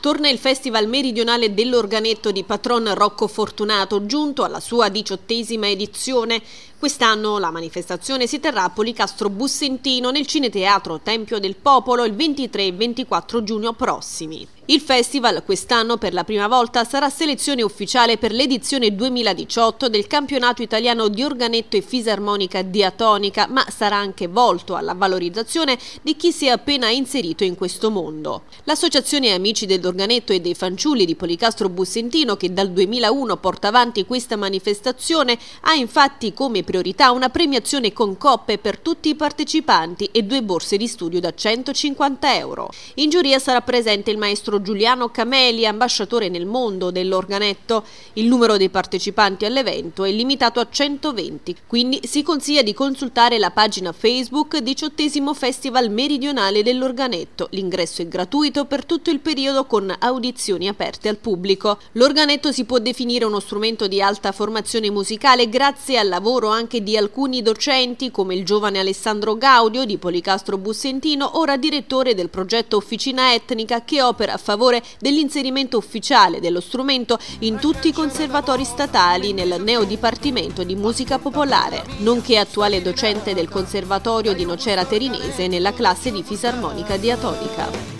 Torna il Festival Meridionale dell'Organetto di Patron Rocco Fortunato, giunto alla sua diciottesima edizione. Quest'anno la manifestazione si terrà a Policastro Bussentino nel Cineteatro Tempio del Popolo il 23 e 24 giugno prossimi. Il festival quest'anno per la prima volta sarà selezione ufficiale per l'edizione 2018 del campionato italiano di organetto e fisarmonica diatonica, ma sarà anche volto alla valorizzazione di chi si è appena inserito in questo mondo. L'associazione Amici dell'Organetto e dei Fanciulli di Policastro Bussentino, che dal 2001 porta avanti questa manifestazione, ha infatti come priorità una premiazione con coppe per tutti i partecipanti e due borse di studio da 150 euro. In giuria sarà presente il maestro Giuliano Cameli, ambasciatore nel mondo dell'organetto. Il numero dei partecipanti all'evento è limitato a 120, quindi si consiglia di consultare la pagina Facebook 18 Festival Meridionale dell'Organetto. L'ingresso è gratuito per tutto il periodo con audizioni aperte al pubblico. L'organetto si può definire uno strumento di alta formazione musicale grazie al lavoro anche di alcuni docenti come il giovane Alessandro Gaudio di Policastro Bussentino, ora direttore del progetto Officina Etnica che opera favore dell'inserimento ufficiale dello strumento in tutti i conservatori statali nel Neodipartimento di Musica Popolare, nonché attuale docente del Conservatorio di Nocera Terinese nella classe di fisarmonica diatonica.